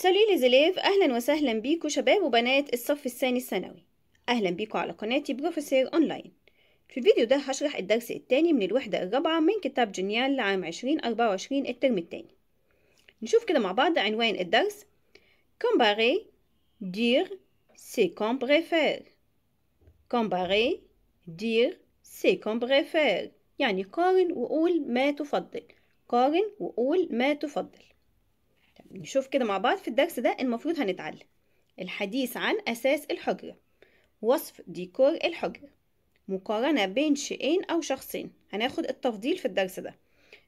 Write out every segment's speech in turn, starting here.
سليل زليف أهلا وسهلا بيكو شباب وبنات الصف الثاني الثانوي أهلا بيكو على قناتي بروفيسير أونلاين في الفيديو ده هشرح الدرس التاني من الوحدة الرابعة من كتاب جنيال لعام 2024 الترم التاني نشوف كده مع بعض عنوان الدرس كومباري دير سي كوم بريفير كومباري دير سي كوم بريفير يعني قارن وقول ما تفضل قارن وقول ما تفضل نشوف كده مع بعض في الدرس ده المفروض هنتعلم الحديث عن أساس الحجرة وصف ديكور الحجرة مقارنة بين شيئين أو شخصين هناخد التفضيل في الدرس ده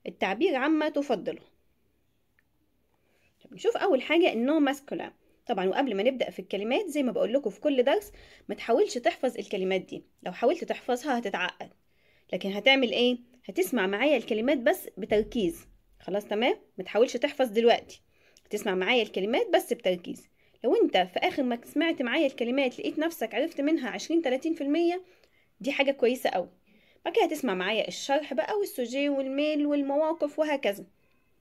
التعبير عما تفضله طب نشوف أول حاجة إنه ماسكولا طبعا وقبل ما نبدأ في الكلمات زي ما بقول لكم في كل درس ما تحاولش تحفظ الكلمات دي لو حاولت تحفظها هتتعقد لكن هتعمل ايه هتسمع معايا الكلمات بس بتركيز خلاص تمام ما تحاولش تحفظ دلوقتي بتسمع معايا الكلمات بس بتركيز لو انت في اخر ما سمعت معايا الكلمات لقيت نفسك عرفت منها 20 30% دي حاجه كويسه قوي بعد كده هتسمع معايا الشرح بقى والسوجي والميل والمواقف وهكذا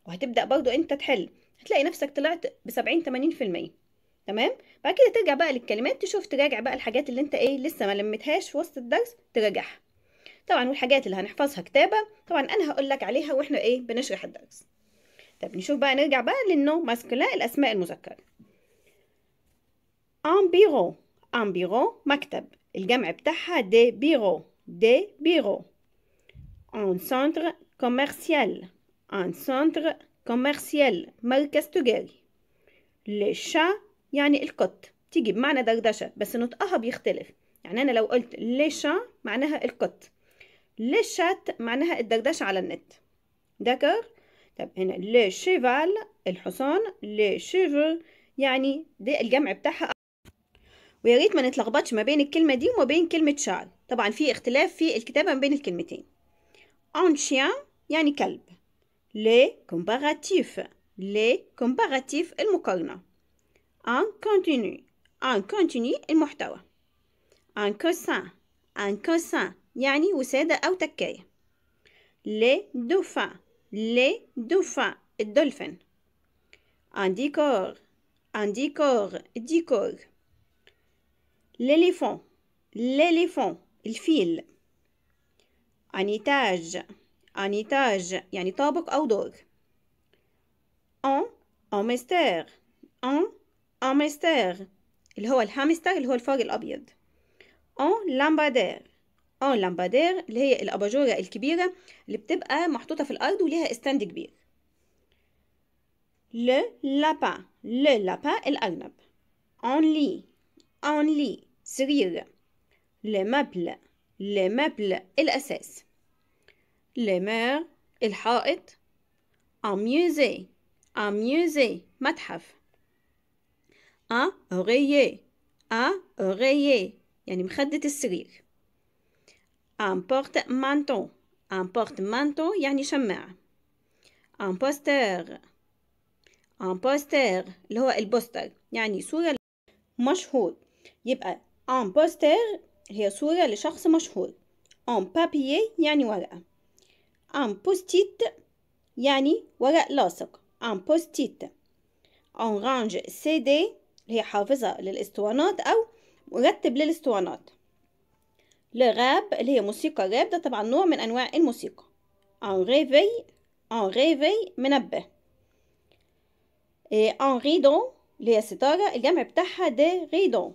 وهتبدا برضو انت تحل هتلاقي نفسك طلعت ب 70 80% تمام بعد كده ترجع بقى للكلمات تشوف تراجع بقى الحاجات اللي انت ايه لسه ما لمتهاش في وسط الدرس تراجعها طبعا والحاجات اللي هنحفظها كتابه طبعا انا هقول لك عليها واحنا ايه بنشرح الدرس طب نشوف بقى نرجع بقى للنو ماسكولا الاسماء المذكره ان بيرو ان بيرو مكتب الجمع بتاعها دي بيرو دي بيرو ان سنتر كوميرسيال ان سنتر كوميرسيال مركز تجاري لشا يعني القط تيجي بمعنى دردشه بس نطقها بيختلف يعني انا لو قلت لشا معناها القط شات معناها الدردشه على النت دكر طب هنا لي شيفال الحصان لي شيفو يعني ده الجمع بتاعها ويا ريت ما نتلخبطش ما بين الكلمه دي وما بين كلمه شال طبعا في اختلاف في الكتابه ما بين الكلمتين اون شيان يعني كلب لي كومباراتيف لي كومباراتيف المقارنه ان كونتينيو ان كونتينيو المحتوى ان كوسان ان كوسان يعني وساده او تكايه لي دوفان لي دوفان الدولفين ان ديكور ان ديكور ديكور ليليفون ليليفون الفيل انيتاج انيتاج يعني طابق او دور ان ان ميستير ان ان ميستير اللي هو الهامستر اللي هو الفار الابيض ان لامبادير اون آه، لامبادير اللي هي الاباجوره الكبيره اللي بتبقى محطوطه في الارض وليها استاند كبير ل لابا ل لابا الارنب اون لي اون لي سرير لو مبل لو مبل الاساس لو مير الحائط اميوزي اميوزي متحف ا اورييه ا اورييه يعني مخده السرير un porte-manteau un porte-manteau يعني شماعة un poster un poster اللي هو البوستر يعني صورة مشهور يبقى un poster هي صورة لشخص مشهور un papier يعني ورقة un post-it يعني ورق لاصق un post-it un range CD هي حافظة للاسطوانات أو مرتب للاسطوانات لغاب اللي هي موسيقى غاب ده طبعا نوع من أنواع الموسيقى en réveil en réveil منبه ان إيه، rideau اللي هي ستاره الجمع بتاعها دي rideau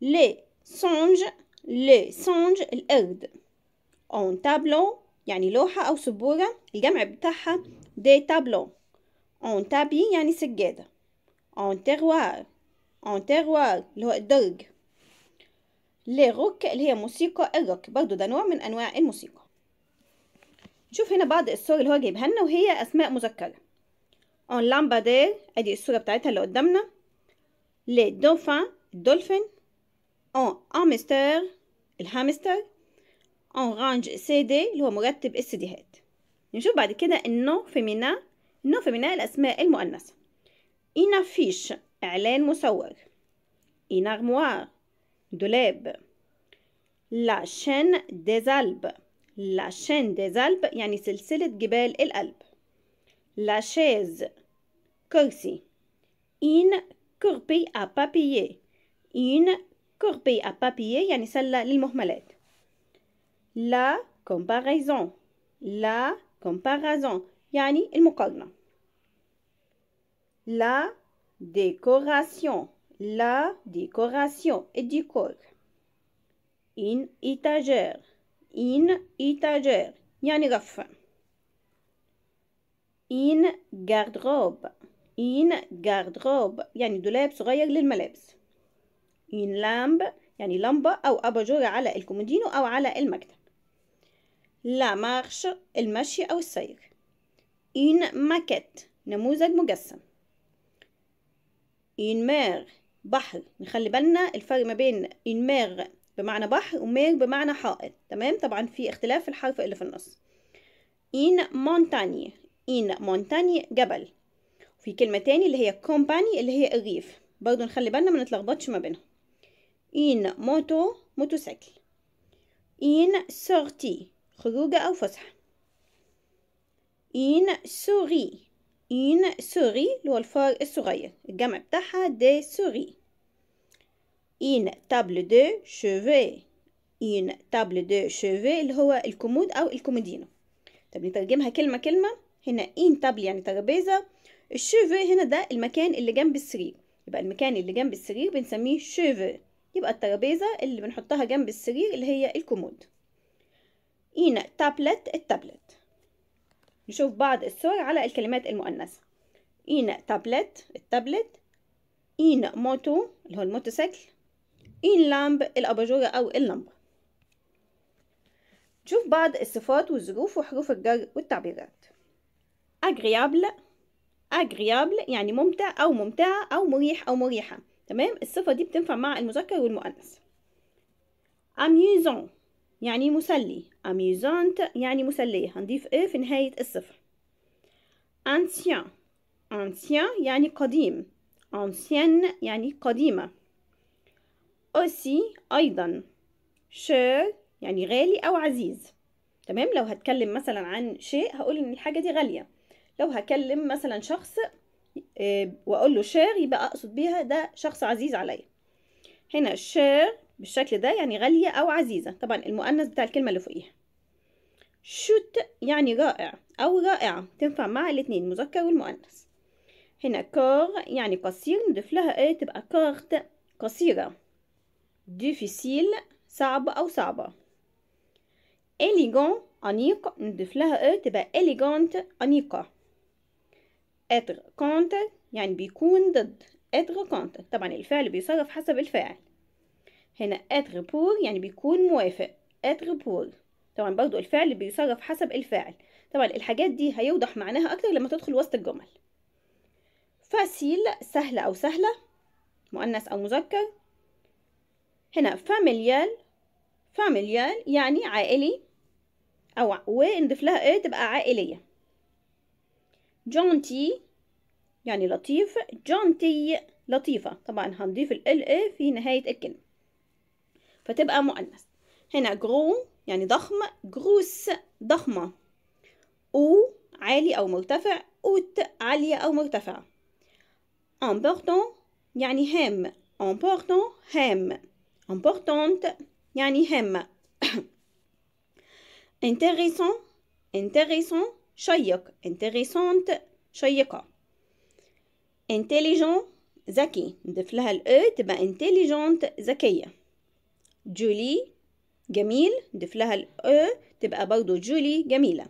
لي سونج لي سونج القرد اون تابلو يعني لوحة أو سبورة الجمع بتاعها دي تابلو اون تابي يعني سجادة اون تيروار اون تيروار اللي هو الدرج لغوك اللي هي موسيقى الروك برضو ده نوع من أنواع الموسيقى نشوف هنا بعض الصور اللي هو جايبها لنا وهي أسماء مذكرة اون لامبادير ادي الصورة بتاعتها اللي قدامنا لي دوفان الدولفين اون امستر الهامستر اون رانج سي دي اللي هو مرتب السيديهات نشوف بعد كده النو فيمينا النو فيمينا الأسماء المؤنثة إينا فيش إعلان مصور إينا أرموار de La chaîne des Alpes. La chaîne des Alpes يعني سلسلة جبال الألب. La chaise. Coxy. Une corbeille à papier. Une corbeille à papier يعني سلة للمهملات. La comparaison. La comparaison يعني المقارنة. La décoration. La décoration et décor. In étagère. In étagère. يعني غرفة. In garde-robe. In garde-robe. يعني دولاب صغير للملابس. In lamp. يعني لمبة أو أباجورة على الكومودينو أو على المكتب. لا مارش المشي أو السير. إن ماكيت نموذج مجسم. إن مير بحر نخلي بالنا الفرق ما بين انماغ بمعنى بحر ومير بمعنى حائط تمام طبعا في اختلاف في الحرف اللي في النص ان مونتاني ان مونتاني جبل وفي كلمة تاني اللي هي كومباني اللي هي الريف برضو نخلي بالنا ما نتلخبطش ما بينهم ان موتو موتوسيكل ان سورتي خروجة أو فسحة ان سوري إين سوري اللي هو الفار الصغير الجمع بتاعها دي سوري إين تابل دو شوفي إين تابل دو شوفي اللي هو الكمود أو الكومودينو طب نترجمها كلمة كلمة هنا إين تابل يعني ترابيزة الشوفي هنا ده المكان اللي جنب السرير يبقى المكان اللي جنب السرير بنسميه شوفي يبقى الترابيزة اللي بنحطها جنب السرير اللي هي الكمود إين تابلت التابلت نشوف بعض الصور على الكلمات المؤنثة إين تابلت التابلت إين موتو اللي هو الموتوسيكل إين لامب الأباجورة أو اللمبة نشوف بعض الصفات والظروف وحروف الجر والتعبيرات أجريابل أجريابل يعني ممتع أو ممتعة أو مريح أو مريحة تمام الصفة دي بتنفع مع المذكر والمؤنث أميزون يعني مسلي اميزونت يعني مسلية هنضيف إيه في نهاية الصفر ancien ancien يعني قديم انسيان يعني قديمة aussi أيضا cher يعني غالي أو عزيز تمام لو هتكلم مثلا عن شيء هقول إن الحاجة دي غالية لو هكلم مثلا شخص آه، واقول له شير يبقى اقصد بيها ده شخص عزيز عليا هنا شير بالشكل ده يعني غالية أو عزيزة طبعا المؤنث بتاع الكلمة اللي فوقيها شوت يعني رائع أو رائعة تنفع مع الاتنين المذكر والمؤنث هنا كار يعني قصير نضيف لها ايه تبقى كارت قصيرة ديفيسيل صعب أو صعبة إليغون أنيق نضيف لها ايه تبقى إليغونت أنيقة اتر كونت يعني بيكون ضد اتر كونت طبعا الفعل بيصرف حسب الفاعل هنا اتر بور يعني بيكون موافق اتر بور طبعا برضو الفعل بيصرف حسب الفاعل طبعا الحاجات دي هيوضح معناها أكتر لما تدخل وسط الجمل فاسيل سهلة أو سهلة مؤنث أو مذكر هنا فاميليال فاميليال يعني عائلي أو ونضيف لها إيه تبقى عائلية جونتي يعني لطيف جونتي لطيفة طبعا هنضيف ال إيه في نهاية الكلمة فتبقى مؤنث هنا جرو يعني ضخم جروس ضخمة أو عالي أو مرتفع أوت عالية أو مرتفعة important يعني هام important هام important يعني هامة intéressant intéressant شيق intéressante شيقة intelligent ذكي نضيف لها ال e تبقى intelligent ذكية جولي جميل نضيف لها أ e، تبقى برضو جولي جميلة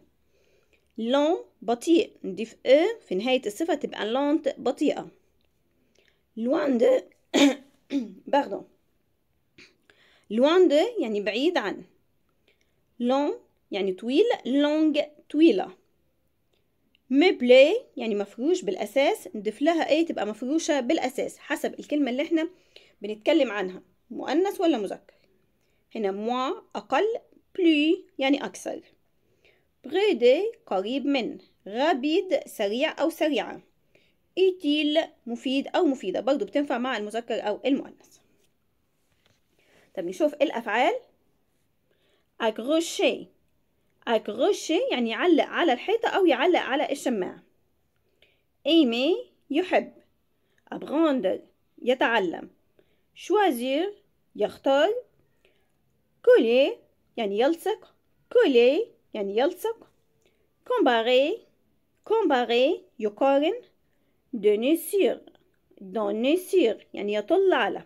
لون بطيء نضيف أ e، في نهاية الصفة تبقى لونت بطيئة لوان دو باردون لوان دو يعني بعيد عن لون يعني طويل لونج طويلة مبلي يعني مفروش بالأساس نضيف لها ايه تبقى مفروشة بالأساس حسب الكلمة اللي احنا بنتكلم عنها مؤنث ولا مذكر هنا موا أقل بلو يعني أكثر بريدي قريب من رابيد سريع أو سريعة إيتيل مفيد أو مفيدة برضو بتنفع مع المذكر أو المؤنث طب نشوف الأفعال أكروشي أكروشي يعني يعلق على الحيطة أو يعلق على الشماعة إيمي يحب أبغاندر يتعلم شوازير يختار Coller يعني يلصق Coller يعني يلصق Comparer, comparer يقارن Donner sur, donner sur يطل على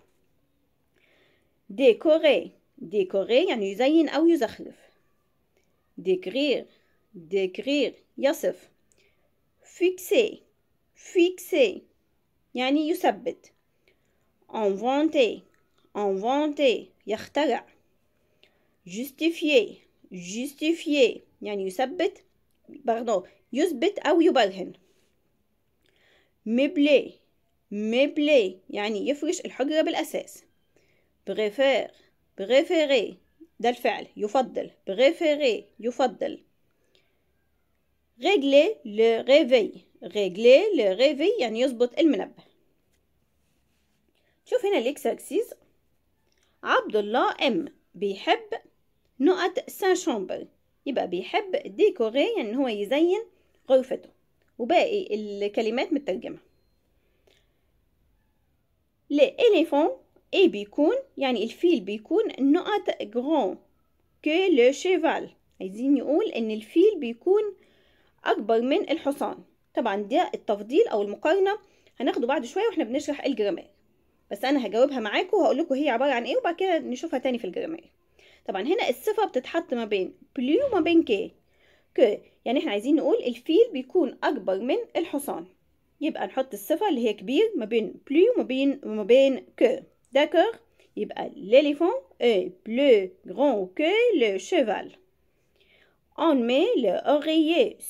Décorer, décorer يعني يزين au يزخرف Décrire, décrire يصف Fixer, fixer يعني يثبت Inventer, inventer يخترع justifier justifier يعني يثبت pardon يثبت أو يبرهن مبلي مبلي يعني يفرش الحجرة بالأساس بريفير بريفيري ده الفعل يفضل بريفيري يفضل ريفي لريفي لو ريفي يعني يظبط المنبه شوف هنا الاكسرسيز عبد الله ام بيحب نقط ساشومبل يبقى بيحب ديكوري يعني ان يعني هو يزين غرفته وباقي الكلمات مترجمة لإليفون اي بيكون يعني الفيل بيكون نقط جرون كي لو شيفال عايزين يقول ان الفيل بيكون اكبر من الحصان طبعا ده التفضيل او المقارنه هناخده بعد شويه واحنا بنشرح الجرامير بس انا هجاوبها معاكم وهقول لكم هي عباره عن ايه وبعد كده نشوفها تاني في الجرامير طبعا هنا الصفه بتتحط ما بين بلو وما بين كي كي يعني احنا عايزين نقول الفيل بيكون اكبر من الحصان يبقى نحط الصفه اللي هي كبير ما بين بلو وما بين وما بين كي داكور يبقى l'éléphant est plus grand que le cheval. On met le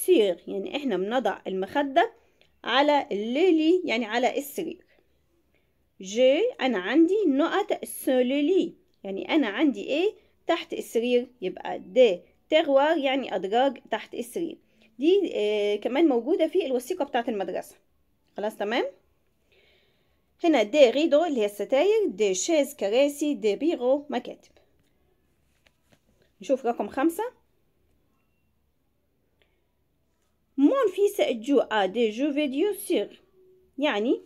sur يعني احنا بنضع المخدة على الليلي يعني على السرير. جي أنا عندي نقط سولولي يعني أنا عندي إيه تحت السرير يبقى دي تغوار يعني أدراج تحت السرير دي آه كمان موجودة في الوثيقة بتاعة المدرسة خلاص تمام هنا دي ريدو اللي هي الستاير دي شاز كراسي دي بيرو مكاتب نشوف رقم خمسة مون فيس جو ا آه، دي جو فيديو سير يعني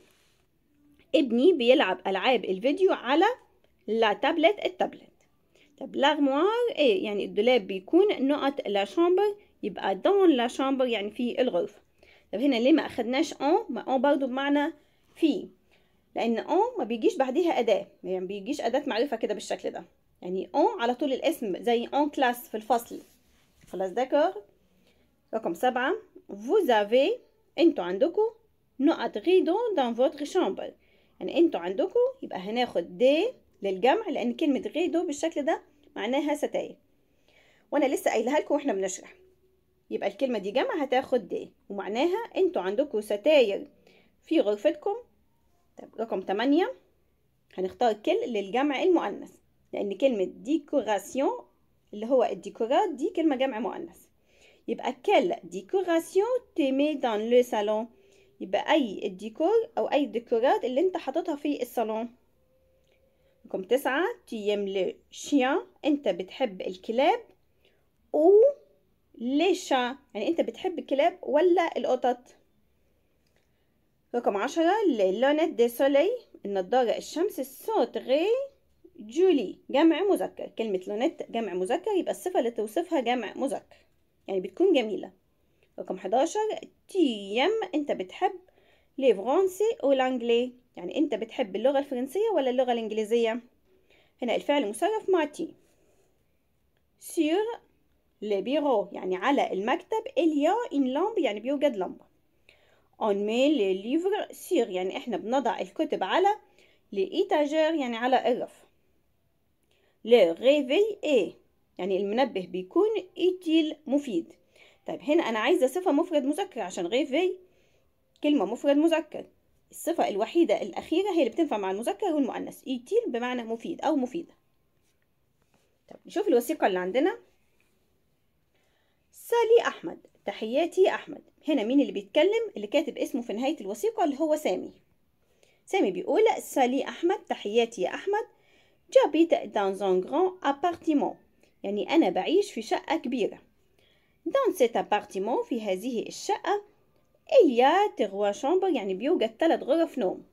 ابني بيلعب ألعاب الفيديو على لا تابلت التابلت طب لاغموار ايه يعني الدولاب بيكون نقط لا شامبر يبقى دون لا شامبر يعني في الغرفة طب هنا ليه ما اخدناش اون ما اون برضو بمعنى في لان اون ما بيجيش بعديها اداة يعني بيجيش اداة معرفة كده بالشكل ده يعني اون على طول الاسم زي اون كلاس في الفصل خلاص داكور رقم سبعة vous avez انتوا عندكم نقط غيدو دون فوتغ شامبر يعني انتوا عندكو يبقى هناخد دي للجمع لان كلمة غيدو بالشكل ده معناها ستاير وانا لسه قايلها لكم واحنا بنشرح يبقى الكلمه دي جمع هتاخد دي ومعناها انتوا عندكم ستاير في غرفتكم طب رقم 8 هنختار كل للجمع المؤنث لان كلمه ديكوراسيون اللي هو الديكورات دي كلمه جمع مؤنث يبقى كل ديكوراسيون تيمي دان لو سالون يبقى اي الديكور او اي الديكورات اللي انت حاططها في الصالون رقم تسعة تيام لي شيان أنت بتحب الكلاب أو لي يعني أنت بتحب الكلاب ولا القطط رقم عشرة لونت دي سولي النضارة الشمس غي جولي جمع مذكر كلمة لونت جمع مذكر يبقى الصفة اللي توصفها جمع مذكر يعني بتكون جميلة رقم حداشر تيم انت بتحب لي فرونسي او لانجلي يعني أنت بتحب اللغة الفرنسية ولا اللغة الإنجليزية هنا الفعل مسرف مع تي sur le يعني على المكتب اليا إن لامب يعني بيوجد لامب أون met ليفر سير يعني إحنا بنضع الكتب على لإيتاجير يعني على الرف le réveil est يعني المنبه بيكون إيتيل مفيد طيب هنا أنا عايزة صفة مفرد مذكر عشان غيفي كلمة مفرد مذكر الصفة الوحيدة الأخيرة هي اللي بتنفع مع المذكر والمؤنث يتيل بمعنى مفيد أو مفيدة طب نشوف الوثيقة اللي عندنا سالي أحمد تحياتي أحمد هنا مين اللي بيتكلم اللي كاتب اسمه في نهاية الوثيقة اللي هو سامي سامي بيقول سالي أحمد تحياتي يا أحمد جابيت دان زون جران أبارتيمون يعني أنا بعيش في شقة كبيرة دان سيت أبارتيمون في هذه الشقة Il تغوا a trois يعني بيوجد ثلاث غرف نوم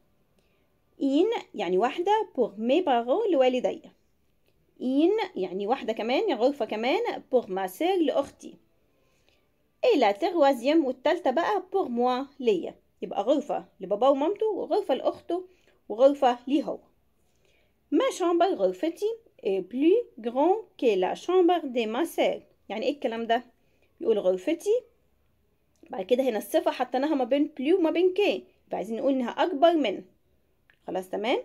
إين يعني واحدة بور مي بارون لوالدي إين يعني واحدة كمان يعني غرفة كمان بور ما سير لأختي et la troisième والتالتة بقى بور موا ليا يبقى غرفة لبابا ومامته وغرفة لأخته وغرفة لي هو ما شامبر غرفتي إي بلو grand كي لا شامبر دي ما سير يعني ايه الكلام ده يقول غرفتي بعد كده هنا الصفة حطيناها ما بين بلي وما بين كي يبقى عايزين نقول انها اكبر من خلاص تمام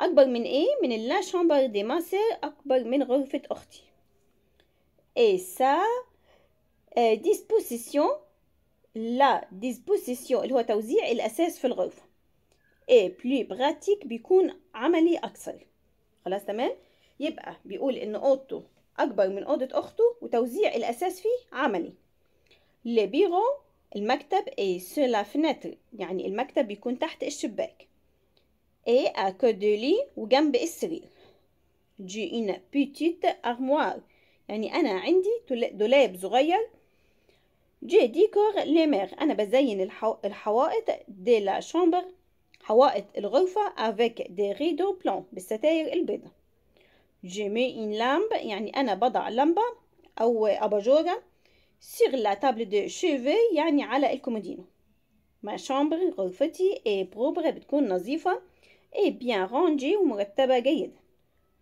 اكبر من ايه من لا شامبر دي ماسير اكبر من غرفة اختي اي سا ديسبوسيسيون لا ديسبوسيسيون اللي هو توزيع الأساس في الغرفة اي بلو براتيك بيكون عملي أكثر خلاص تمام يبقى بيقول إن أوضته أكبر من أوضة أخته وتوزيع الأساس فيه عملي لي بيرو المكتب اي sur la يعني المكتب بيكون تحت الشباك اي à côté وجنب السرير جي une بيتيت ارموار يعني أنا عندي دولاب صغير جي ديكور لي أنا بزين الحوائط دي لا chambre حوائط الغرفة افيك دي ريدو بلون بالستاير البيضاء جي مي une لامب يعني أنا بضع لمبة أو أباجورة sur la table de chevet يعني على الكومودينو ما شامبر غرفتي اي بروبر بتكون نظيفة اي بيان رانجي ومرتبة جيدا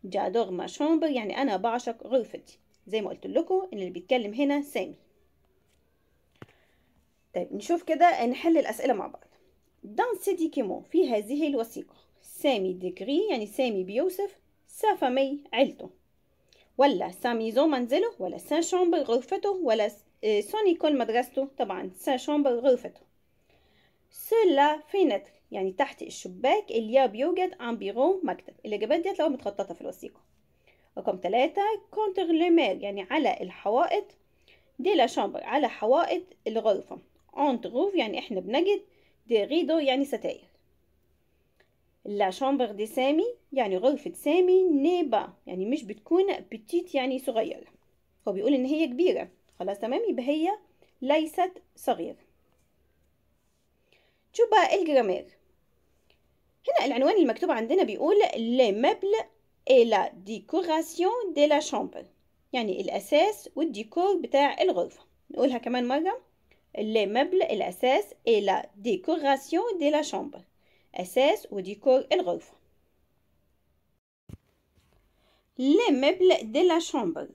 جادور ما شامبر يعني انا بعشق غرفتي زي ما قلت لكم ان اللي بيتكلم هنا سامي طيب نشوف كده نحل الاسئلة مع بعض دان سيدي كيمون في هذه الوثيقة سامي ديكري يعني سامي بيوسف سافامي عيلته ولا ساميزو منزله ولا سان شامبر غرفته ولا إيه، سونيكول مدرسته طبعا سا شامبر غرفته سولا فينتر يعني تحت الشباك اللي بيوجد ان مكتب الإجابات ديت لو متخططة في الوثيقة رقم ثلاثة كونتر ليمير يعني على الحوائط دي لا شامبر على حوائط الغرفة اونت غوف يعني احنا بنجد دي ريدو يعني ستاير لا شامبر دي سامي يعني غرفة سامي نيبا يعني مش بتكون بتيت يعني صغيرة هو بيقول ان هي كبيرة خلاص تمام يبقى هي ليست صغيرة شوف بقى الجرامير هنا العنوان المكتوب عندنا بيقول لي مبل et la décoration de la chambre يعني الأساس والديكور بتاع الغرفة نقولها كمان مرة لي مبل الأساس et la décoration de la chambre أساس وديكور الغرفة لي مبل de la chambre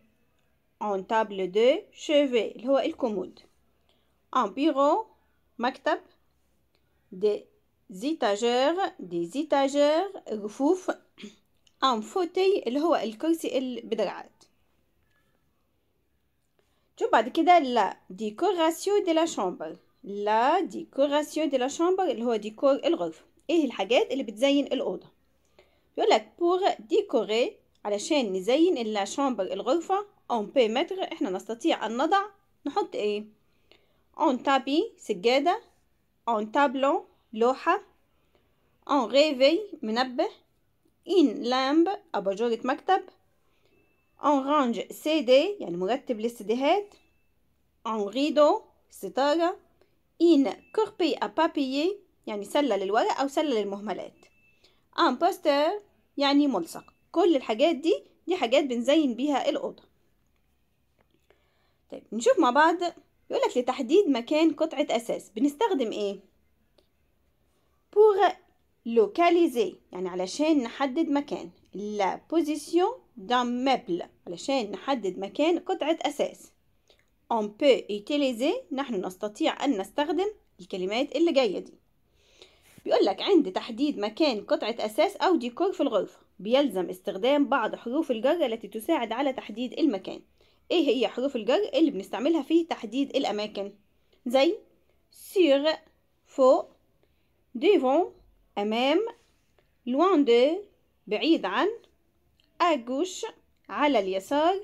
اون تابل دو شوفي اللي هو الكومود ان بيرو مكتب دي زيتاجير دي زيتاجير رفوف ان فوتي اللي هو الكرسي البدرعات شوف بعد كده لا ديكوراسيون دي لا شامبر لا ديكوراسيون دي لا شامبر اللي هو ديكور الغرفة ايه الحاجات اللي بتزين الأوضة يقولك بور ديكوري علشان نزين لا شامبر الغرفة أون متر إحنا نستطيع أن نضع نحط إيه أون تابي سجادة أون تابلو لوحة أون ريفي منبه إن لامب أباجورة مكتب أون رانج سي دي يعني مرتب للسيديهات أون ريدو ستارة إن كوربي أبابيي يعني سلة للورق أو سلة للمهملات أن بوستر يعني ملصق كل الحاجات دي دي حاجات بنزين بيها الأوضة طيب نشوف مع بعض يقولك لتحديد مكان قطعة أساس بنستخدم إيه؟ pour localiser يعني علشان نحدد مكان la position d'un meuble علشان نحدد مكان قطعة أساس on peut utiliser نحن نستطيع أن نستخدم الكلمات اللي جاية دي بيقول لك عند تحديد مكان قطعة أساس أو ديكور في الغرفة بيلزم استخدام بعض حروف الجر التي تساعد على تحديد المكان ايه هي حروف الجر اللي بنستعملها في تحديد الاماكن زي سير فوق devant امام لوان دي بعيد عن à على اليسار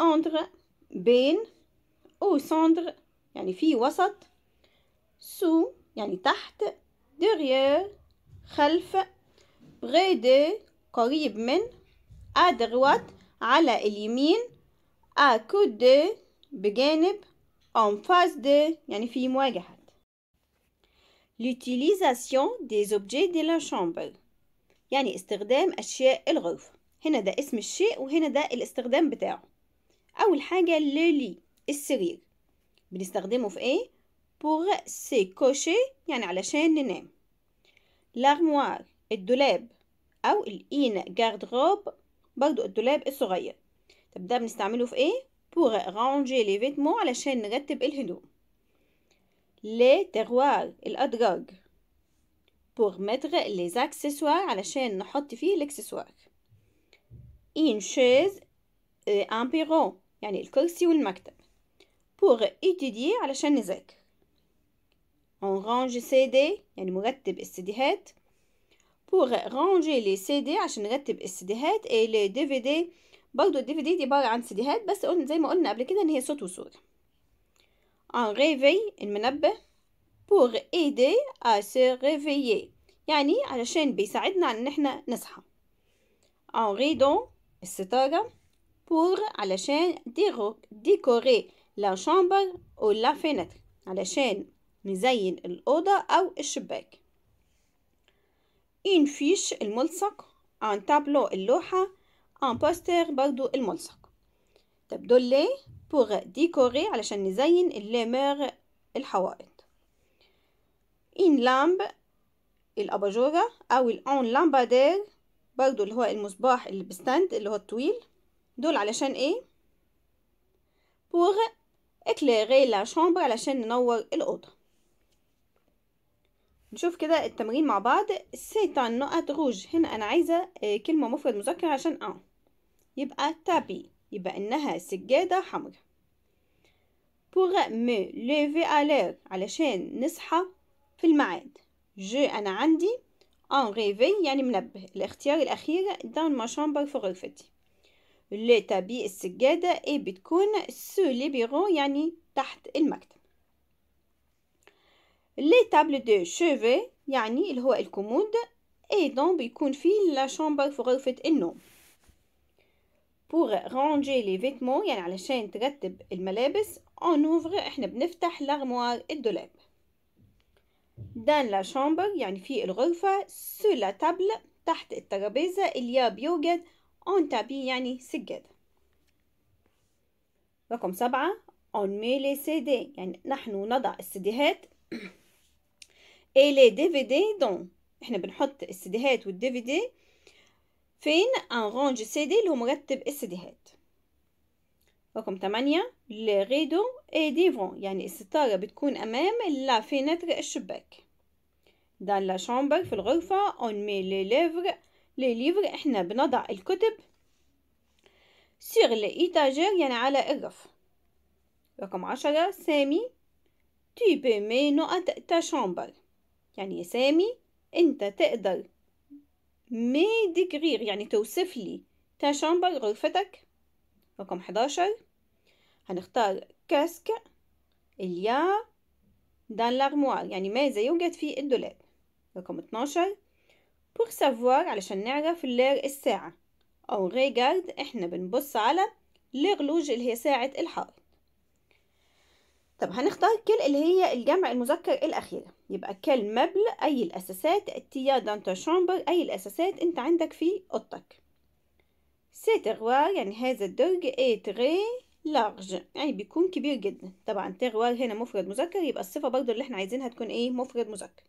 اندر بين او سندر يعني في وسط سو يعني تحت derrière خلف près دي قريب من ادغوات على اليمين à coup de بجانب en face de يعني في مواجهة l'utilisation des objets de la chambre يعني استخدام أشياء الغرفة هنا ده اسم الشيء وهنا ده الاستخدام بتاعه أول حاجة للي السرير بنستخدمه في ايه pour se coucher يعني علشان ننام l'armoire الدولاب أو الإينة جاردروب برضو الدولاب الصغير ده بنستعمله في ايه بور رانجي لي فيتمون علشان نرتب الهدوم لي تيروار الادراج بوغ متر لي اكسسوار علشان نحط فيه الاكسسوار ان شيز ان بيرو يعني الكرسي والمكتب بور ايتيدي علشان نذاكر اون رانج سي دي يعني مرتب السيديهات بور رانجي لي سي دي عشان نرتب السيديهات اي لي دي في دي برضو الدي في دي, دي عبارة عن سيديهات بس قلنا زي ما قلنا قبل كده ان هي صوت وصورة ان ريفي المنبه بور ايدي ا سي ريفيي يعني علشان بيساعدنا على ان احنا نصحى ان ريدون الستارة بور علشان ديرو ديكوري لا شامبر او لا فينتر علشان نزين الأوضة أو الشباك إن فيش الملصق عن تابلو اللوحة ان بوستر برضو الملصق طب دول ليه بوغ ديكوري علشان نزين اللامير الحوائط ان لامب الاباجوره او الاون لامبادير برضو اللي هو المصباح اللي بستاند اللي هو الطويل دول علشان ايه بوغ اكليري لا شامبر علشان ننور الاوضه نشوف كده التمرين مع بعض سيتان نقط روج هنا انا عايزه آه، كلمه مفرد مذكر عشان اه يبقى تابي يبقى إنها سجادة حمراء pour me lever à l'heure علشان نصحى في الميعاد je أنا عندي en réveil يعني منبه الاختيار الأخير dans ma chambre في غرفتي لي تابي السجادة اي بتكون سو لي بيرو يعني تحت المكتب لي تابل دو شوفي يعني اللي هو الكومود اي دون بيكون في لا شامبر في غرفة النوم بوغ رونجي لي فيتمون يعني علشان ترتب الملابس اون اوفر احنا بنفتح لارموار الدولاب دان لا شامبر يعني في الغرفة سو لا تابل تحت الترابيزة il بيوجد اون تابي يعني سجادة رقم سبعة on met سي دي يعني نحن نضع السيديهات دي في دي دون احنا بنحط السيديهات والدي في دي فين انرونج سي دي اللي هو مرتب السيديهات رقم تمانية لي ريدو اي ديفون يعني الستارة بتكون أمام لا فينتر الشباك دان لا chambre في الغرفة اون مي لي ليفر لي ليفر احنا بنضع الكتب سيغ لي ايتاجير يعني على الرف رقم عشرة سامي tu مي me تا chambre يعني يا سامي انت تقدر مي ديكرير يعني توصف لي تا شامبر غرفتك رقم 11 هنختار كاسك اليا دان لاغموار يعني ماذا يوجد في الدولاب رقم 12 بور سافوار علشان نعرف اللير الساعة أو ريجارد احنا بنبص على لغلوج اللي هي ساعة الحائط طب هنختار كل اللي هي الجمع المذكر الأخيرة يبقى مبل أي الأساسات التيا دانتا شامبر أي الأساسات أنت عندك في أوضتك سي يعني هذا الدرج اي تغي لارج يعني بيكون كبير جدا طبعا تغوار هنا مفرد مذكر يبقى الصفة برضو اللي احنا عايزينها تكون ايه مفرد مذكر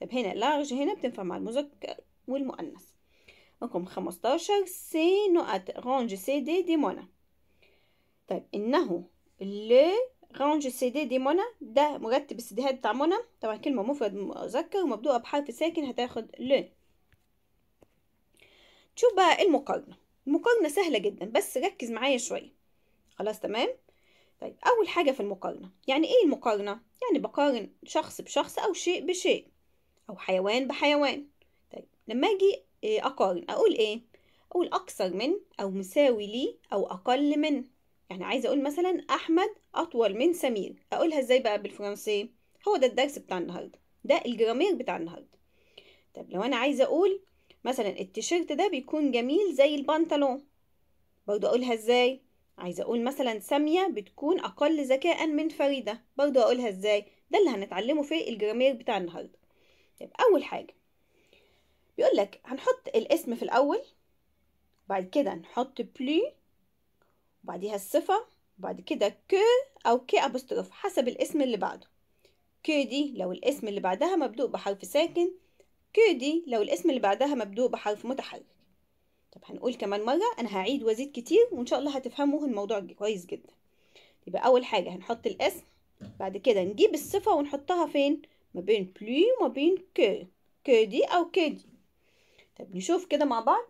طب هنا لارج هنا بتنفع مع المذكر والمؤنث رقم خمستاشر سي نقط رونج سي دي دي مونا طيب انه لو رانج السيدي دي منى ده مرتب السيديهات بتاع منى طبعا كلمة مفرد مذكر ومبدوءة بحرف ساكن هتاخد ل شوف بقى إيه المقارنة المقارنة سهلة جدا بس ركز معايا شوية خلاص تمام طيب أول حاجة في المقارنة يعني إيه المقارنة؟ يعني بقارن شخص بشخص أو شيء بشيء أو حيوان بحيوان طيب لما أجي آه، أقارن أقول إيه؟ أقول أكثر من أو مساوي لي أو أقل من يعني عايزة أقول مثلا أحمد أطول من سمير أقولها إزاي بقى بالفرنسي هو ده الدرس بتاع النهاردة ده الجرامير بتاع النهاردة طب لو أنا عايزة أقول مثلا التيشيرت ده بيكون جميل زي البنطلون برضو أقولها إزاي عايزة أقول مثلا سامية بتكون أقل ذكاء من فريدة برضو أقولها إزاي ده اللي هنتعلمه في الجرامير بتاع النهاردة طب أول حاجة لك هنحط الاسم في الأول بعد كده نحط بلي وبعديها الصفة وبعد كده ك أو ك أبوستروف حسب الاسم اللي بعده ك دي لو الاسم اللي بعدها مبدوء بحرف ساكن ك دي لو الاسم اللي بعدها مبدوء بحرف متحرك طب هنقول كمان مرة أنا هعيد وأزيد كتير وإن شاء الله هتفهموا الموضوع كويس جدا يبقى أول حاجة هنحط الاسم بعد كده نجيب الصفة ونحطها فين ما بين بلي وما بين ك ك دي أو ك دي طب نشوف كده مع بعض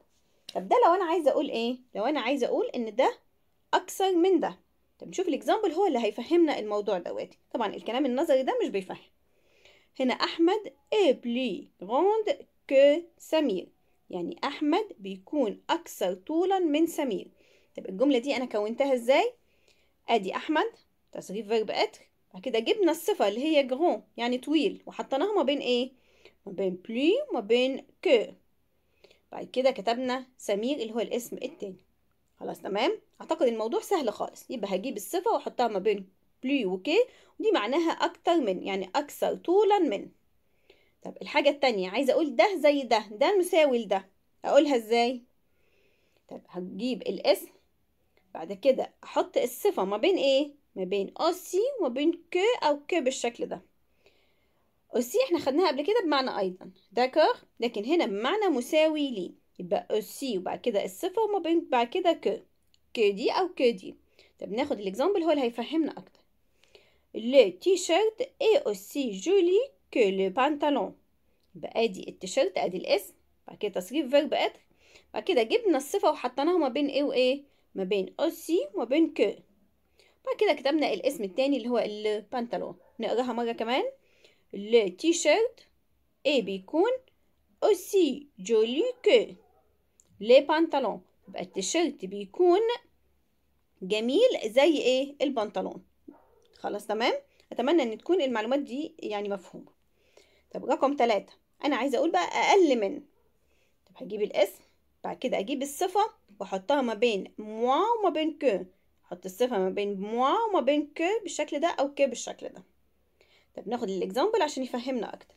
طب ده لو أنا عايزة أقول إيه لو أنا عايزة أقول إن ده اكثر من ده طب نشوف الاكزامبل هو اللي هيفهمنا الموضوع دلوقتي طبعا الكلام النظري ده مش بيفهم هنا احمد ابلي بلي غوند كو سمير يعني احمد بيكون اكثر طولا من سمير طب الجمله دي انا كونتها ازاي ادي احمد تصريف فيرب اتر بعد كده جبنا الصفه اللي هي جرون يعني طويل وحطيناها ما بين ايه ما بين بلي وما بين كو بعد كده كتبنا سمير اللي هو الاسم التاني خلاص تمام اعتقد الموضوع سهل خالص يبقى هجيب الصفه واحطها ما بين بلو وكي ودي معناها اكتر من يعني اكثر طولا من طب الحاجه الثانيه عايزه اقول ده زي ده ده مساوي لده اقولها ازاي طب هجيب الاسم بعد كده احط الصفه ما بين ايه ما بين اوسي وما بين ك او ك بالشكل ده اوسي احنا خدناها قبل كده بمعنى ايضا داكور لكن هنا بمعنى مساوي ليه يبقى سي وبعد كده الصفة وما بين بعد كده ك que دي أو que دي طب ناخد الإكزامبل هو اللي هيفهمنا أكتر لو تيشيرت est أوسي جولي كو لو بانتالون يبقى أدي التيشيرت أدي الاسم بعد كده تصريف فيرب être بعد كده جبنا الصفة وحطيناها ما بين إيه وإيه ما بين أوسي وما بين كو بعد كده كتبنا الاسم التاني اللي هو البنطلون نقراها مرة كمان لو تيشيرت ايه بيكون أوسي جولي كو لي بانتالون يبقى التيشيرت بيكون جميل زي ايه البنطلون خلاص تمام اتمنى ان تكون المعلومات دي يعني مفهومه طب رقم تلاتة انا عايزه اقول بقى اقل من طب هجيب الاسم بعد كده اجيب الصفه واحطها ما بين موا وما بين كو احط الصفه ما بين موا وما بين كو بالشكل ده او كو بالشكل ده طب ناخد الاكزامبل عشان يفهمنا اكتر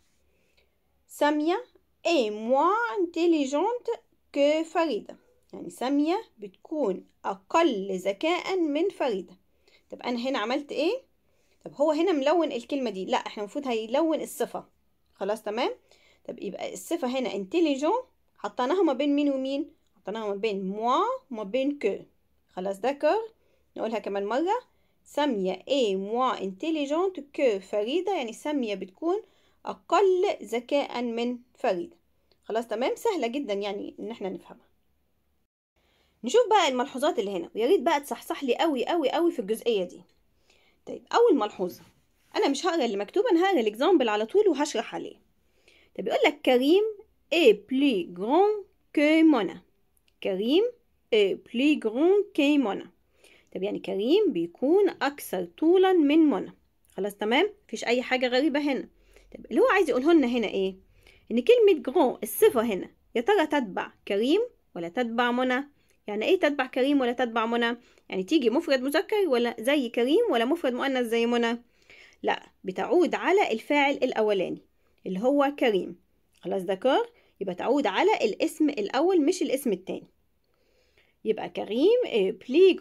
ساميه اي موا انتيليجونت كفريدة يعني سامية بتكون أقل ذكاء من فريدة طب أنا هنا عملت إيه؟ طب هو هنا ملون الكلمة دي لا احنا المفروض هيلون الصفة خلاص تمام؟ طب يبقى الصفة هنا intelligent حطيناها ما بين مين ومين؟ حطيناها ما بين موا وما بين كو خلاص ده نقولها كمان مرة سامية إيه موا انتليجنت كو فريدة يعني سامية بتكون أقل ذكاء من فريدة خلاص تمام سهلة جدا يعني ان احنا نفهمها نشوف بقى الملحوظات اللي هنا ويا ريت بقى تصحصح لي قوي قوي قوي في الجزئية دي طيب اول ملحوظة انا مش هقرا اللي مكتوب انا هقرا الاكزامبل على طول وهشرح عليه طب بيقول لك كريم اي بلي غران كي منى كريم اي بلي غران كي منى طب يعني كريم بيكون اكثر طولا من منى خلاص تمام مفيش اي حاجه غريبه هنا طب اللي هو عايز يقوله لنا هنا ايه إن يعني كلمة جرون الصفة هنا يا ترى تتبع كريم ولا تتبع منى يعني إيه تتبع كريم ولا تتبع منى يعني تيجي مفرد مذكر ولا زي كريم ولا مفرد مؤنث زي منى لا بتعود على الفاعل الأولاني اللي هو كريم خلاص دكار يبقى تعود على الاسم الأول مش الاسم التاني يبقى كريم بلي آه،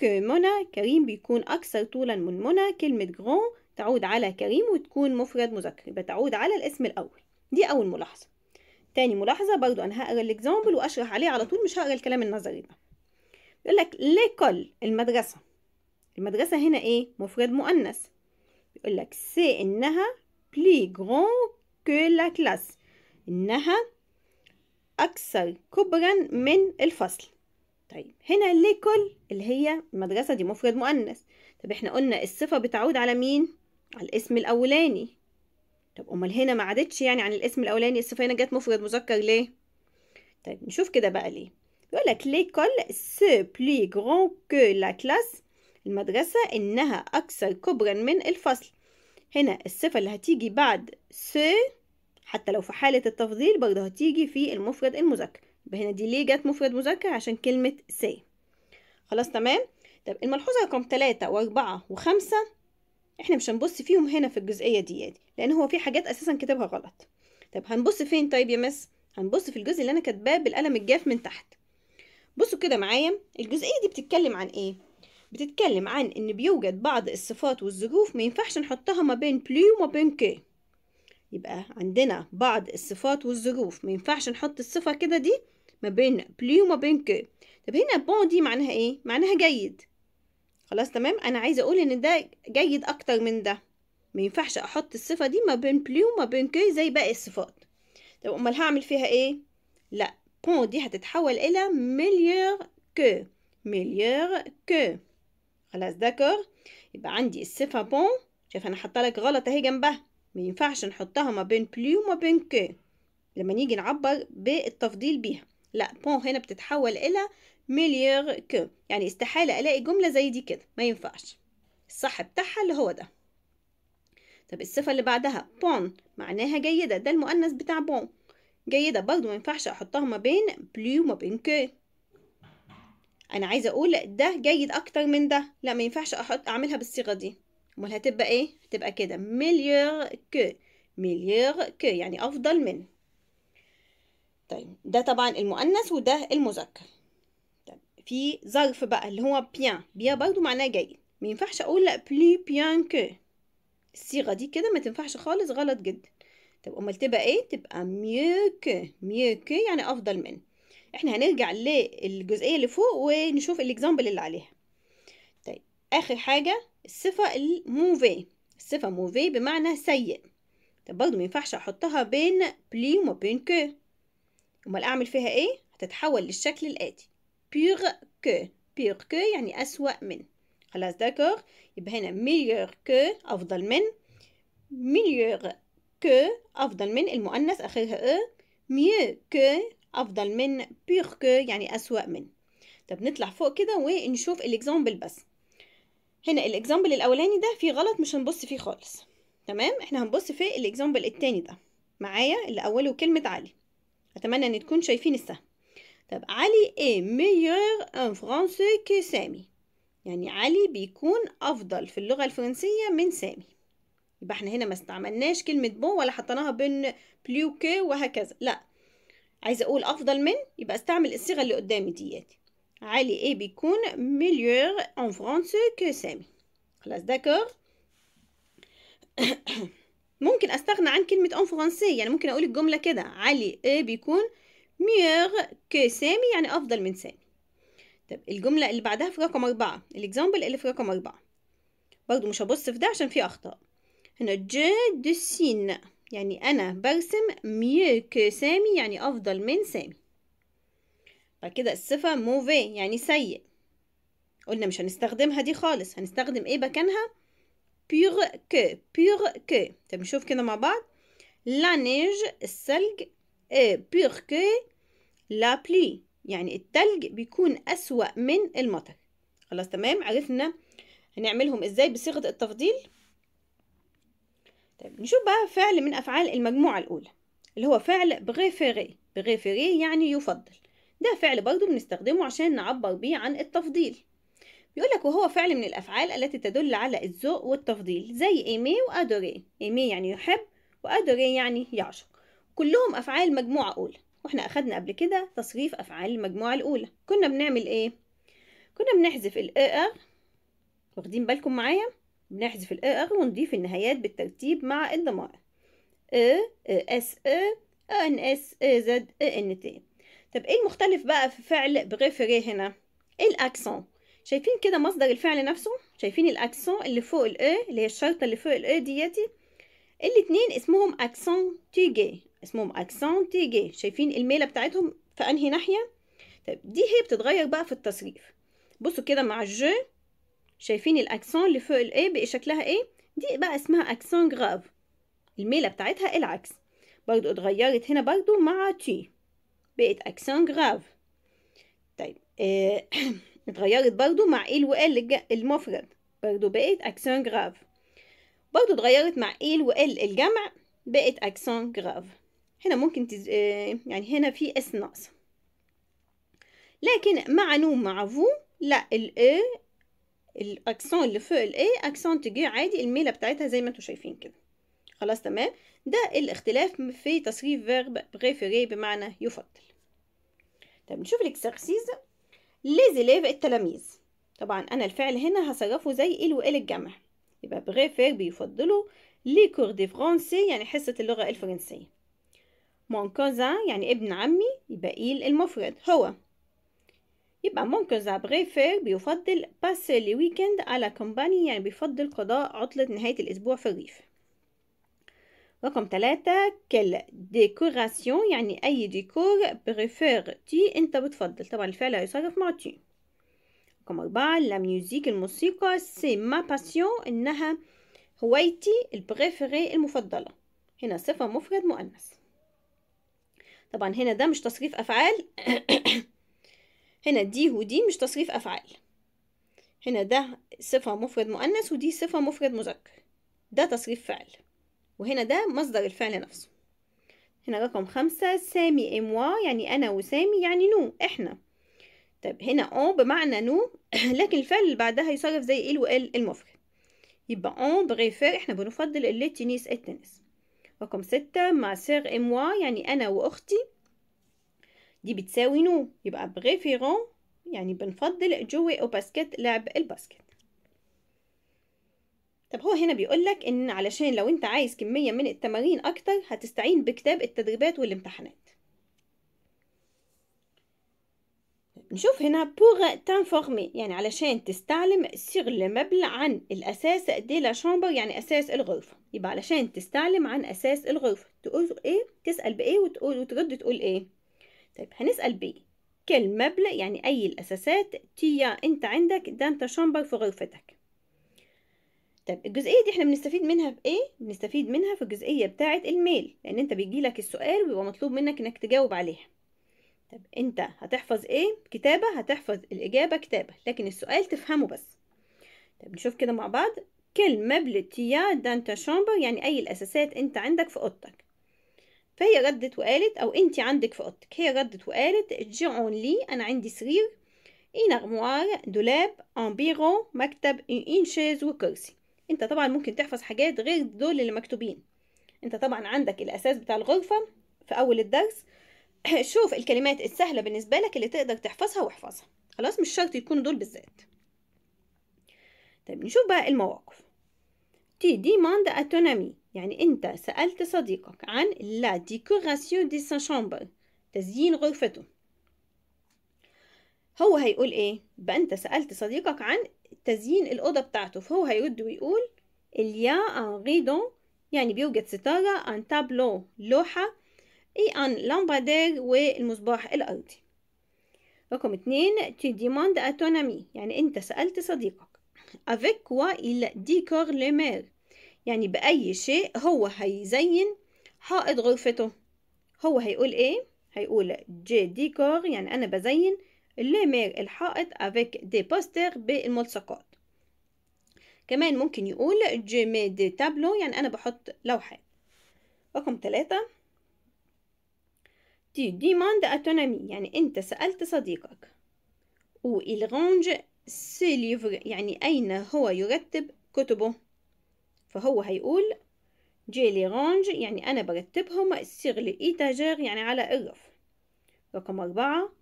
جرون منى كريم بيكون أكثر طولا من منى كلمة جرون تعود على كريم وتكون مفرد مذكر يبقى تعود على الاسم الأول دي أول ملاحظة تاني ملاحظة برضو أنا هقرا الإكزامبل وأشرح عليه على طول مش هقرا الكلام النظري ده بيقول لك ليكول المدرسة المدرسة هنا إيه مفرد مؤنث بيقول لك سي إنها بلي جرون كو لا كلاس إنها أكثر كبرا من الفصل طيب هنا ليكول اللي هي المدرسة دي مفرد مؤنث طب إحنا قلنا الصفة بتعود على مين على الاسم الأولاني طب امال هنا ما عادتش يعني عن الاسم الاولاني الصفه جت مفرد مذكر ليه طيب نشوف كده بقى ليه يقول لك ليكول سو بلي غران كو لا كلاس المدرسه انها اكثر كبرا من الفصل هنا الصفه اللي هتيجي بعد سو حتى لو في حاله التفضيل برضه هتيجي في المفرد المذكر يبقى هنا دي ليه جت مفرد مذكر عشان كلمه سي خلاص تمام طب الملحوظه رقم 3 و4 و5 احنا مش هنبص فيهم هنا في الجزئيه ديت يعني، لان هو في حاجات اساسا كتبها غلط طب هنبص فين طيب يا مس هنبص في الجزء اللي انا كاتباه بالقلم الجاف من تحت بصوا كده معايا الجزئيه دي بتتكلم عن ايه بتتكلم عن ان بيوجد بعض الصفات والظروف ما ينفعش نحطها ما بين بلي وما بين كي يبقى عندنا بعض الصفات والظروف ما ينفعش نحط الصفه كده دي ما بين بلي وما بين كي طب هنا بون دي معناها ايه معناها جيد خلاص تمام انا عايزه اقول ان ده جيد اكتر من ده ما ينفعش احط الصفه دي ما بين بليو وما بين كي زي باقي الصفات طب امال هعمل فيها ايه لا بون دي هتتحول الى ميليور كو ميليور كو خلاص داكور يبقى عندي الصفه بون شايف انا حاطه لك غلط اهي جنبها ما ينفعش نحطها ما بين بليو وما بين كو لما نيجي نعبر بالتفضيل بيها لا بون هنا بتتحول إلى ميليور كو يعني استحالة ألاقي جملة زي دي كده ما ينفعش الصح بتاعها اللي هو ده طب الصفة اللي بعدها بون معناها جيدة ده المؤنث بتاع بون جيدة برضو ما ينفعش أحطها ما بين بلي وما بين كو أنا عايزة أقول ده جيد أكتر من ده لا ما ينفعش أحط أعملها بالصيغة دي أمال هتبقى إيه؟ هتبقى كده ميليور كو ميليور كو يعني أفضل من طيب ده طبعا المؤنث وده المذكر طيب في ظرف بقى اللي هو بيان بيان برضو معناه جيد ما ينفعش اقول لا بلي بيان كو الصيغه دي كده ما تنفعش خالص غلط جدا طب امال تبقى ايه تبقى ميو كو ميو كو يعني افضل من احنا هنرجع للجزئيه اللي فوق ونشوف الاكزامبل اللي عليها طيب اخر حاجه الصفه الموفي الصفه موفي بمعنى سيء طب برضو ما ينفعش احطها بين بلي وما بين كو امال اعمل فيها ايه هتتحول للشكل الاتي بيغ كو بيغ كو يعني اسوا من خلاص داكور يبقى هنا ميليور كو افضل من ميليور كو افضل من المؤنث اخرها أ ميو كو افضل من بيغ كو يعني اسوا من طب نطلع فوق كده ونشوف الاكزامبل بس هنا الاكزامبل الاولاني ده فيه غلط مش هنبص فيه خالص تمام احنا هنبص في الاكزامبل التاني ده معايا اللي اوله كلمه علي أتمنى أن تكونوا شايفين السهم طب علي إيه ميور أن فرونسي كي سامي يعني علي بيكون أفضل في اللغة الفرنسية من سامي يبقى احنا هنا ما استعملناش كلمة بون ولا حطيناها بين كي وهكذا لا عايزة أقول أفضل من يبقى استعمل الصيغة اللي قدامي ديت علي إيه بيكون ميليور أن فرونسي كو سامي خلاص داكور ممكن استغنى عن كلمة اون فرونسي يعني ممكن اقول الجملة كده علي ايه بيكون ميغ كو سامي يعني افضل من سامي طب الجملة اللي بعدها في رقم أربعة الإكزامبل اللي في رقم أربعة برضو مش هبص في ده عشان فيه أخطاء هنا دو سين يعني أنا برسم ميغ كو سامي يعني أفضل من سامي بعد كده الصفة موفي يعني سيء قلنا مش هنستخدمها دي خالص هنستخدم ايه مكانها بيغ كو بيغ كو طب نشوف كده مع بعض لا نيج الثلج بيغ كو لا بلي يعني التلج بيكون أسوأ من المطر خلاص تمام عرفنا هنعملهم ازاي بصيغة التفضيل طيب نشوف بقى فعل من أفعال المجموعة الأولى اللي هو فعل بغيفيري بغيفيري يعني يفضل ده فعل برضو بنستخدمه عشان نعبر بيه عن التفضيل بيقول لك وهو فعل من الأفعال التي تدل على الذوق والتفضيل زي إيمي وأدوري إيمي يعني يحب وأدوري يعني يعشق كلهم أفعال مجموعة أولى واحنا أخدنا قبل كده تصريف أفعال المجموعة الأولى كنا بنعمل إيه؟ كنا بنحذف الإئر واخدين بالكم معايا؟ بنحذف الإئر ونضيف النهايات بالترتيب مع الضمائر إ إس إ أن إس إ زد إن تي طب إيه المختلف بقى في فعل بريفيري هنا؟ إيه الأكسون شايفين كده مصدر الفعل نفسه شايفين الاكسون اللي فوق الاي اللي هي الشرطه اللي فوق الاي ديتي الاتنين اسمهم اكسون تي جي اسمهم اكسون تي جي شايفين الميله بتاعتهم في انهي ناحيه طيب دي هي بتتغير بقى في التصريف بصوا كده مع الجو شايفين الاكسون اللي فوق الاي بقى شكلها ايه دي بقى اسمها اكسون جراف الميله بتاعتها العكس برضو اتغيرت هنا برضو مع تي بقت اكسون جراف طيب آه اتغيرت برضو مع إيه وال المفرد برضو بقت أكسون جراف برضو اتغيرت مع إيه وال الجمع بقت أكسون جراف هنا ممكن تز... آه، يعني هنا في اس ناقصه لكن مع نو مع فو لا ال الاكسون اللي فوق الاي اكسون تجي عادي الميله بتاعتها زي ما انتم شايفين كده خلاص تمام ده الاختلاف في تصريف فيرب بريفيري بمعنى يفضل طب نشوف الاكسرسيز ليزيليف التلاميذ طبعا أنا الفعل هنا هصرفه زي إل وإل الجمع يبقى بريفير بيفضلوا لي كور دي فرونسي يعني حصة اللغة الفرنسية مون كوزان يعني ابن عمي يبقى إيل المفرد هو يبقى مون كوزان بريفير بيفضل باسي لي ويكند على كومباني يعني بيفضل قضاء عطلة نهاية الأسبوع في الريف رقم ثلاثة كل ديكوراسيون يعني أي ديكور بريفير تي أنت بتفضل طبعا الفعل هيصرف مع تي رقم أربعة لا ميوزيك الموسيقى سي ما باسيون إنها هوايتي البريفيري المفضلة هنا صفة مفرد مؤنث طبعا هنا ده مش تصريف أفعال هنا دي ودي مش تصريف أفعال هنا ده صفة مفرد مؤنث ودي صفة مفرد مذكر ده تصريف فعل وهنا ده مصدر الفعل نفسه هنا رقم خمسة سامي اموا يعني أنا وسامي يعني نو إحنا طب هنا أون بمعنى نو لكن الفعل اللي بعدها يصرف زي إل وإل المفرد يبقى أون بريفير إحنا بنفضل اللي التنس رقم ستة ما سير اموا يعني أنا وأختي دي بتساوي نو يبقى بريفيرون يعني بنفضل جوي أو باسكت لعب الباسكت طب هو هنا بيقولك ان علشان لو انت عايز كمية من التمارين اكتر هتستعين بكتاب التدريبات والامتحانات نشوف هنا pour t'informer يعني علشان تستعلم sur le meuble عن الأساس دي لا chambre يعني أساس الغرفة يبقى علشان تستعلم عن أساس الغرفة تقول إيه تسأل بإيه وتقول وترد تقول إيه طيب هنسأل بإيه كل مبلغ يعني أي الأساسات تيا أنت عندك دانتا أنت شامبر في غرفتك طب الجزئية دي احنا بنستفيد منها في ايه؟ بنستفيد منها في الجزئية بتاعة الميل لأن انت بيجيلك السؤال ويبقى مطلوب منك انك تجاوب عليها طب انت هتحفظ ايه؟ كتابة هتحفظ الإجابة كتابة لكن السؤال تفهمه بس طب نشوف كده مع بعض كل مبل تيا دانتا شامبر يعني أي الأساسات انت عندك في أوضتك فهي ردت وقالت أو انت عندك في أوضتك هي ردت وقالت جيعون لي أنا عندي سرير إن أغموار دولاب أمبيرو مكتب إن شيز وكرسي انت طبعا ممكن تحفظ حاجات غير دول اللي مكتوبين انت طبعا عندك الاساس بتاع الغرفة في اول الدرس شوف الكلمات السهلة بالنسبة لك اللي تقدر تحفظها واحفظها خلاص مش شرط يكون دول بالذات طيب نشوف بقى المواقف تي دي ماند اتونامي يعني انت سألت صديقك عن لا ديكوراسيون دي سان شامبر تزيين غرفته هو هيقول ايه بقى انت سألت صديقك عن تزيين الأوضة بتاعته فهو هيرد ويقول اليا ان a يعني بيوجد ستارة ان تابلو لوحة اي ان لامبادير والمصباح الأرضي رقم اتنين تي ديماند اتونامي يعني أنت سألت صديقك افيك كوا il ديكور le مير يعني بأي شيء هو هيزين حائط غرفته هو هيقول ايه هيقول جي ديكور يعني أنا بزين اللامير الحائط افيك دي بوستر بالملصقات كمان ممكن يقول je دي des يعني أنا بحط لوحات رقم ثلاثة تي ديماند à ton يعني أنت سألت صديقك و il سيليفر يعني أين هو يرتب كتبه فهو هيقول je les range يعني أنا برتبهم لي ايتاجير يعني على الرف رقم أربعة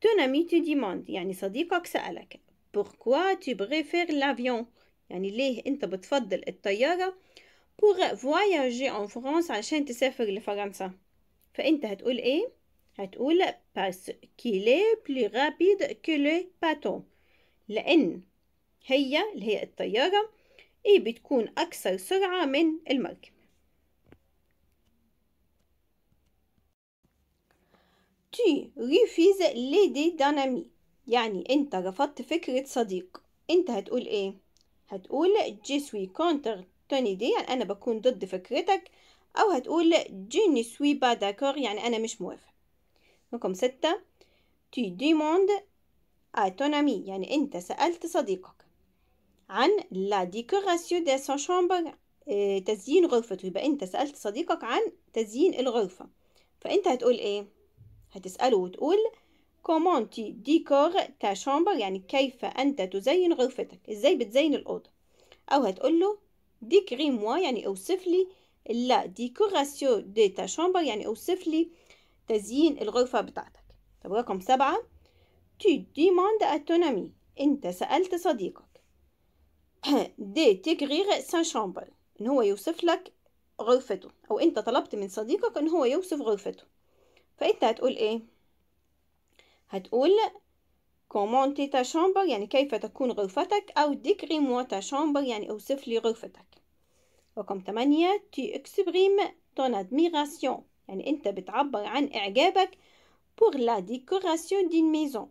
Ton ami te demande يعني صديقك سألك Pourquoi tu préfères l'avion يعني ليه أنت بتفضل الطيارة pour voyager en France عشان تسافر لفرنسا فأنت هتقول إيه هتقول parce qu'il est plus rapide que le bateau لأن هي اللي هي الطيارة إيه بتكون أكثر سرعة من المركب تي ريفيز ليدي دانامي يعني أنت رفضت فكرة صديق أنت هتقول إيه؟ هتقول جي سوي كونتر توني دي يعني أنا بكون ضد فكرتك أو هتقول جي ne suis pas d'accord يعني أنا مش موافق رقم ستة تي demandes à ton يعني أنت سألت صديقك عن لا ديكوراسيو دي sa شامبر آه، تزيين غرفته يبقى أنت سألت صديقك عن تزيين الغرفة فأنت هتقول إيه؟ هتسأله وتقول كومون تي ديكور تا شامبر يعني كيف أنت تزين غرفتك إزاي بتزين الأوضة أو هتقول له ديكري موا يعني أوصف لي لا ديكوراسيو دي تا شامبر يعني أوصف لي تزيين الغرفة بتاعتك طب رقم سبعة تي ديماند أتونامي أنت سألت صديقك دي تكرير سان شامبر إن هو يوصف لك غرفته أو أنت طلبت من صديقك إن هو يوصف غرفته فانت هتقول ايه هتقول كومون تي شامبر يعني كيف تكون غرفتك او ديكري مو تا شامبر يعني اوصف لي غرفتك رقم 8 تي اكسبريم تون ادميراسيون يعني انت بتعبر عن اعجابك بور لا ديكوراسيون دين ميزون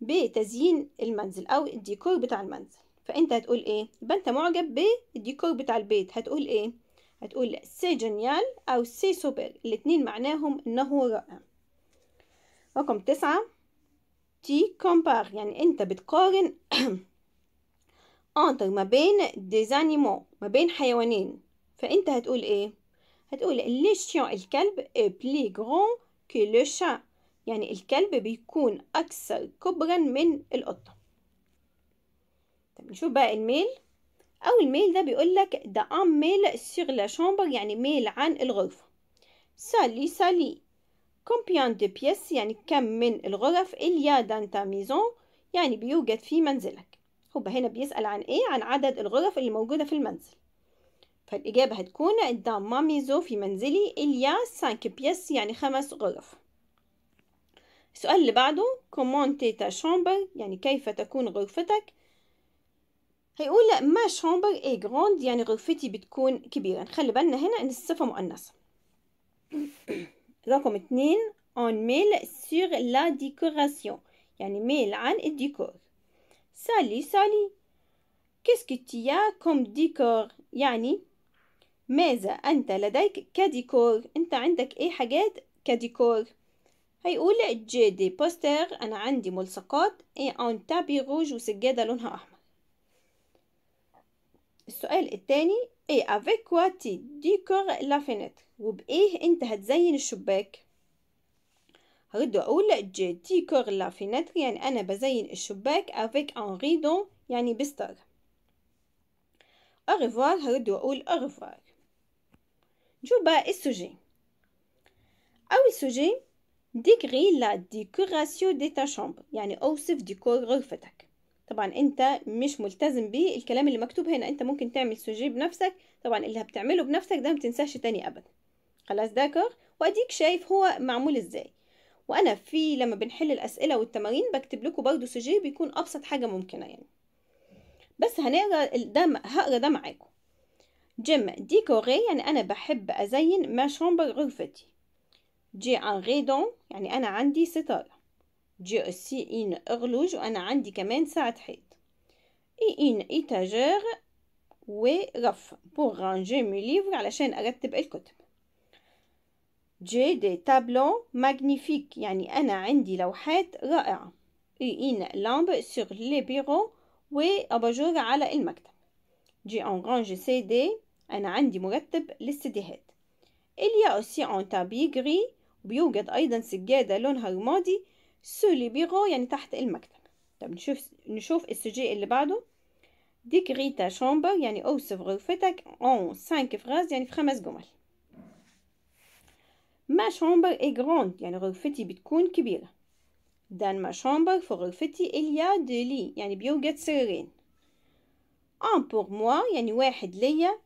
بتزيين المنزل او الديكور بتاع المنزل فانت هتقول ايه يبقى انت معجب بالديكور بتاع البيت هتقول ايه هتقول سي جينيال أو سي سوبر الاتنين معناهم إنه رائع رقم تسعة تي كومبار يعني أنت بتقارن انتر ما بين ديزانيمو ما بين حيوانين فأنت هتقول إيه؟ هتقول لي شيون الكلب بلي غرون كي لو شان يعني الكلب بيكون أكثر كبرا من القطة طب نشوف بقى الميل أو الميل ده بيقولك ده أم ميل سيغ لا شامبر يعني ميل عن الغرفة سالي سالي كومبيان دو بيس يعني كم من الغرف إليا دان تا ميزون يعني بيوجد في منزلك هو هنا بيسأل عن إيه عن عدد الغرف اللي موجودة في المنزل فالإجابة هتكون دان ما ميزو في منزلي إليا سانك بيس يعني خمس غرف السؤال اللي بعده كومون تا شامبر يعني كيف تكون غرفتك هيقول ما شامبر اي جراند يعني غرفتي بتكون كبيرة نخلي بالنا هنا ان الصفة مؤنثة رقم اتنين اون ميل سور لا ديكوراسيون يعني ميل عن الديكور سالي سالي كيسكي تيا كوم ديكور يعني ماذا أنت لديك كديكور أنت عندك اي حاجات كديكور هيقول جي دي بوستر أنا عندي ملصقات اي أون تابي روج وسجادة لونها أحمر السؤال الثاني اي افيك كوا تي ديكور لا فينيتر وبايه انت هتزين الشباك هرد اقول جي ديكور لا فينيتر يعني انا بزين الشباك افيك ان ريدون يعني بستر اغفوار هرد اقول اغفوار جو با إيه السوجي اول سوجي ديكري لا ديكوراسيو دي تا شامبر يعني اوصف ديكور غرفتك طبعا انت مش ملتزم بالكلام اللي مكتوب هنا انت ممكن تعمل سوجي بنفسك طبعا اللي هبتعمله بنفسك ده متنساش تاني ابدا خلاص داكر واديك شايف هو معمول ازاي وانا في لما بنحل الاسئله والتمارين بكتب لكم برده سوجي بيكون ابسط حاجه ممكنه يعني بس هنقرا ده هقرا ده معاكم جيم ديكوري يعني انا بحب ازين ما شامبر غرفتي جي ان غيدون يعني انا عندي ستاره جي او سي اين اغلوج وانا عندي كمان ساعة حيط اي ان ايتاجير و رف بور رانجي مي ليفر علشان ارتب الكتب جي دي تابلو ماغنيفيك يعني انا عندي لوحات رائعة اي ان لامب سور لي بيرو و اباجور على المكتب جي اون رانجي سي دي انا عندي مرتب للسيديهات اليا اوسي اون تابي غري بيوجد ايضا سجادة لونها رمادي سولي بيغو يعني تحت المكتب طب نشوف نشوف السجي اللي بعده ديكري تا شومبر يعني اوصف غرفتك اون سانك فراز يعني في خمس جمل ما شومبر اي جروند يعني غرفتي بتكون كبيرة دان ما شومبر في غرفتي إليا لي يعني بيوجد سريرين ان بور موا يعني واحد ليا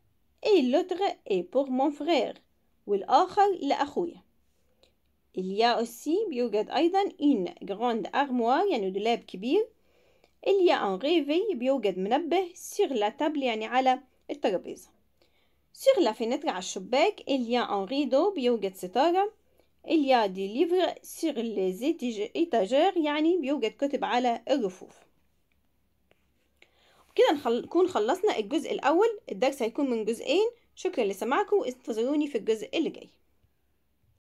اي لوتر اي بور مون فرير والآخر لأخويا Il y a aussi بيوجد أيضا إن grande أرموار يعني دولاب كبير. Il y a un réveil بيوجد منبه sur la table يعني على الترابيزة. Sur la fenêtre على الشباك il y a un rideau بيوجد ستارة. Il y a des livres sur les étagères يعني بيوجد كتب على الرفوف. كده نكون خلصنا الجزء الأول الدرس هيكون من جزئين شكرا لسماعكم انتظروني في الجزء اللي جاي